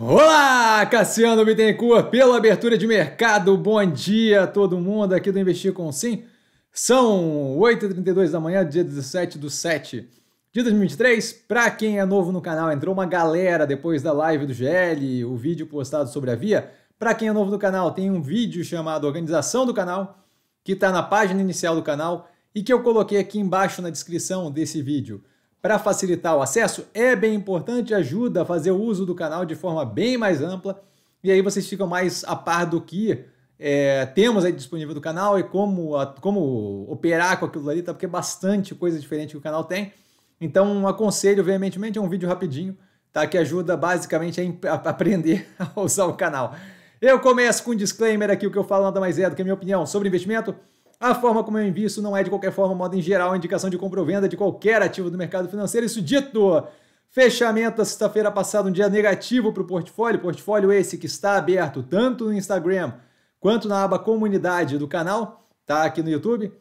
Olá, Cassiano Bittencourt, pela abertura de mercado. Bom dia a todo mundo aqui do Investir com Sim. São 8h32 da manhã, dia 17 do 7 de 2023. Para quem é novo no canal, entrou uma galera depois da live do GL, o vídeo postado sobre a Via. Para quem é novo no canal, tem um vídeo chamado Organização do Canal, que está na página inicial do canal e que eu coloquei aqui embaixo na descrição desse vídeo para facilitar o acesso, é bem importante, ajuda a fazer o uso do canal de forma bem mais ampla. E aí vocês ficam mais a par do que é, temos aí disponível do canal e como, a, como operar com aquilo ali, tá? Porque é bastante coisa diferente que o canal tem. Então, aconselho veementemente, é um vídeo rapidinho, tá? Que ajuda basicamente a, a aprender a usar o canal. Eu começo com um disclaimer aqui, o que eu falo nada mais é do que a minha opinião sobre investimento. A forma como eu invisto não é de qualquer forma, modo em geral, indicação de compra ou venda de qualquer ativo do mercado financeiro. Isso dito, Fechamento da sexta-feira passada, um dia negativo para o portfólio. Portfólio esse que está aberto tanto no Instagram quanto na aba comunidade do canal, tá aqui no YouTube.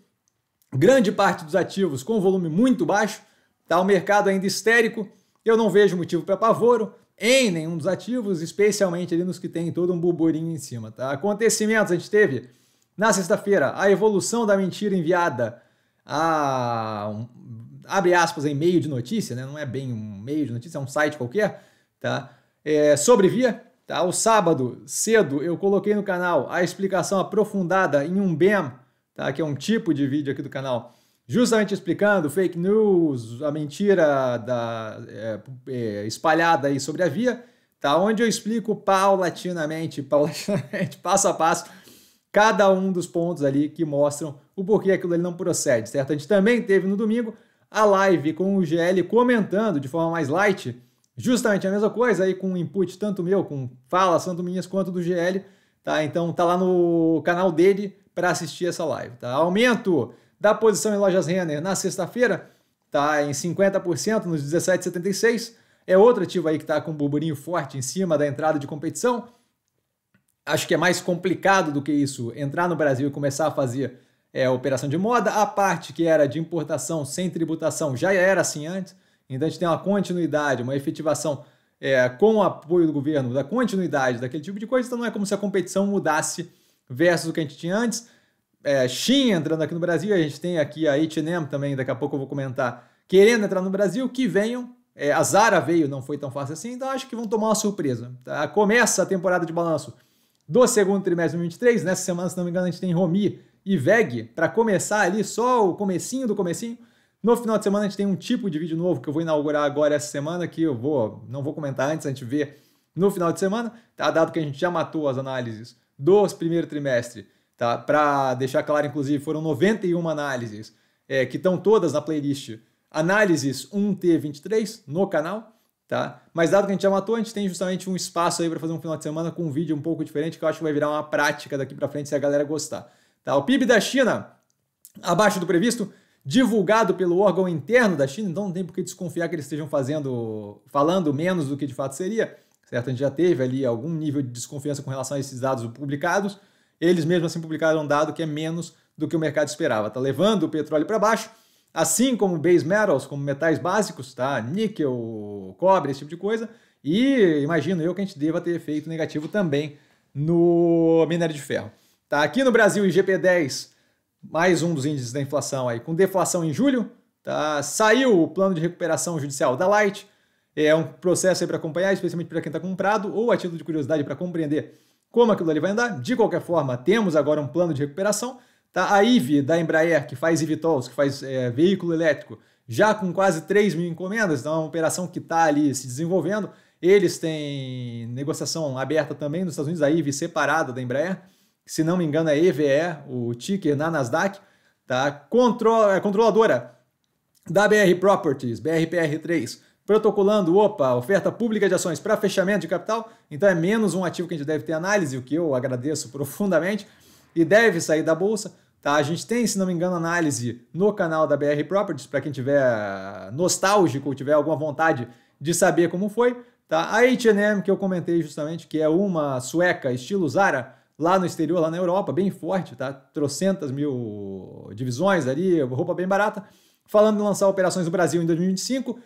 Grande parte dos ativos com volume muito baixo, tá o mercado ainda histérico. Eu não vejo motivo para pavoro em nenhum dos ativos, especialmente ali nos que tem todo um burburinho em cima, tá? Acontecimentos, a gente teve na sexta-feira, a evolução da mentira enviada a. abre aspas em meio de notícia, né? Não é bem um meio de notícia, é um site qualquer, tá? É, sobre via, tá? O sábado, cedo, eu coloquei no canal a explicação aprofundada em um BEM, tá? Que é um tipo de vídeo aqui do canal, justamente explicando fake news, a mentira da, é, é, espalhada aí sobre a via, tá? Onde eu explico paulatinamente, paulatinamente, passo a passo cada um dos pontos ali que mostram o porquê aquilo ali não procede, certo? A gente também teve no domingo a live com o GL comentando de forma mais light, justamente a mesma coisa aí com input tanto meu, com fala Santo Minhas quanto do GL, tá? Então tá lá no canal dele para assistir essa live, tá? Aumento da posição em lojas Renner na sexta-feira, tá em 50% nos 17,76, é outro ativo aí que está com um burburinho forte em cima da entrada de competição, acho que é mais complicado do que isso entrar no Brasil e começar a fazer é, operação de moda. A parte que era de importação sem tributação já era assim antes, então a gente tem uma continuidade, uma efetivação é, com o apoio do governo, da continuidade daquele tipo de coisa, então não é como se a competição mudasse versus o que a gente tinha antes. É, entrando aqui no Brasil, a gente tem aqui a H&M também, daqui a pouco eu vou comentar, querendo entrar no Brasil, que venham. É, a Zara veio, não foi tão fácil assim, então acho que vão tomar uma surpresa. Tá? Começa a temporada de balanço do segundo trimestre de 2023. Nessa semana, se não me engano, a gente tem Romi e VEG para começar ali só o comecinho do comecinho. No final de semana a gente tem um tipo de vídeo novo que eu vou inaugurar agora essa semana que eu vou não vou comentar antes, a gente vê no final de semana, tá dado que a gente já matou as análises dos primeiro trimestre, tá? Para deixar claro inclusive, foram 91 análises, é, que estão todas na playlist Análises 1T23 no canal. Tá? Mas dado que a gente já matou, a gente tem justamente um espaço aí para fazer um final de semana com um vídeo um pouco diferente que eu acho que vai virar uma prática daqui para frente se a galera gostar. Tá? O PIB da China, abaixo do previsto, divulgado pelo órgão interno da China, então não tem por que desconfiar que eles estejam fazendo, falando menos do que de fato seria, certo? A gente já teve ali algum nível de desconfiança com relação a esses dados publicados, eles mesmo assim publicaram um dado que é menos do que o mercado esperava, tá levando o petróleo para baixo, Assim como base metals, como metais básicos, tá? Níquel, cobre, esse tipo de coisa. E imagino eu que a gente deva ter efeito negativo também no minério de ferro. Tá? Aqui no Brasil, IGP-10, mais um dos índices da inflação aí, com deflação em julho. Tá? Saiu o plano de recuperação judicial da Light. É um processo aí para acompanhar, especialmente para quem está comprado ou a título de curiosidade para compreender como aquilo ali vai andar. De qualquer forma, temos agora um plano de recuperação Tá? A IVE da Embraer, que faz EVTOLs, que faz é, veículo elétrico, já com quase 3 mil encomendas, então é uma operação que está ali se desenvolvendo. Eles têm negociação aberta também nos Estados Unidos, a IVE separada da Embraer, que, se não me engano é EVE, o ticker na Nasdaq. Tá? Contro é, controladora da BR Properties, BRPR3, protocolando, opa, oferta pública de ações para fechamento de capital, então é menos um ativo que a gente deve ter análise, o que eu agradeço profundamente e deve sair da bolsa. Tá? A gente tem, se não me engano, análise no canal da BR Properties, para quem tiver ah, nostálgico ou tiver alguma vontade de saber como foi. Tá? A H&M, que eu comentei justamente, que é uma sueca estilo Zara, lá no exterior, lá na Europa, bem forte, tá? trocentas mil divisões ali, roupa bem barata, falando de lançar operações no Brasil em 2025,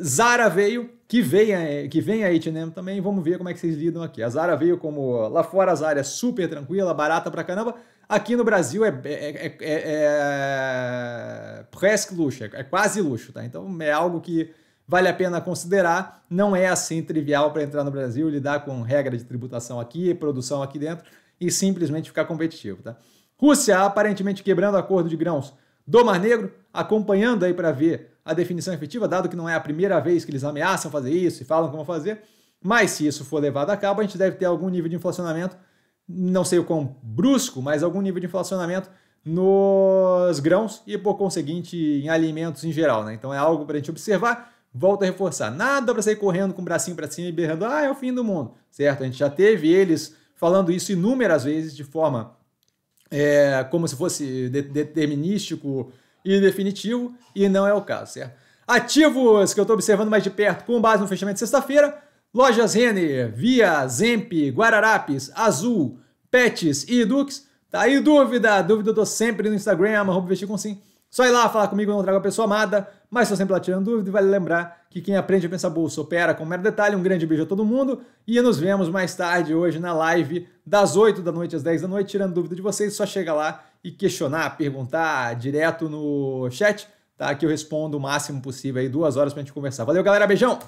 Zara veio, que venha, que venha a H&M também, vamos ver como é que vocês lidam aqui. A Zara veio como, lá fora a Zara é super tranquila, barata pra caramba, aqui no Brasil é, é, é, é, é luxo, é, quase luxo, tá? Então é algo que vale a pena considerar, não é assim trivial para entrar no Brasil, lidar com regra de tributação aqui, produção aqui dentro e simplesmente ficar competitivo, tá? Rússia aparentemente quebrando acordo de grãos do Mar Negro, acompanhando aí para ver a definição efetiva, dado que não é a primeira vez que eles ameaçam fazer isso e falam como fazer. Mas se isso for levado a cabo, a gente deve ter algum nível de inflacionamento, não sei o quão brusco, mas algum nível de inflacionamento nos grãos e, por conseguinte, em alimentos em geral. Né? Então é algo para a gente observar. Volto a reforçar: nada para sair correndo com o bracinho para cima e berrando, ah, é o fim do mundo, certo? A gente já teve eles falando isso inúmeras vezes de forma é, como se fosse determinístico e definitivo, e não é o caso, certo? Ativos que eu estou observando mais de perto com base no fechamento de sexta-feira, lojas Renner, Via, Zemp, Guararapes, Azul, Pets e Edux. Tá aí dúvida, dúvida eu tô sempre no Instagram, vestir com sim. Só ir lá falar comigo, eu não trago a pessoa amada, mas estou sempre lá tirando dúvida e vale lembrar que quem aprende a pensar bolsa opera com um mero detalhe. Um grande beijo a todo mundo e nos vemos mais tarde hoje na live das 8 da noite às 10 da noite, tirando dúvida de vocês, só chega lá e questionar, perguntar direto no chat, tá? Que eu respondo o máximo possível aí, duas horas pra gente conversar. Valeu, galera. Beijão!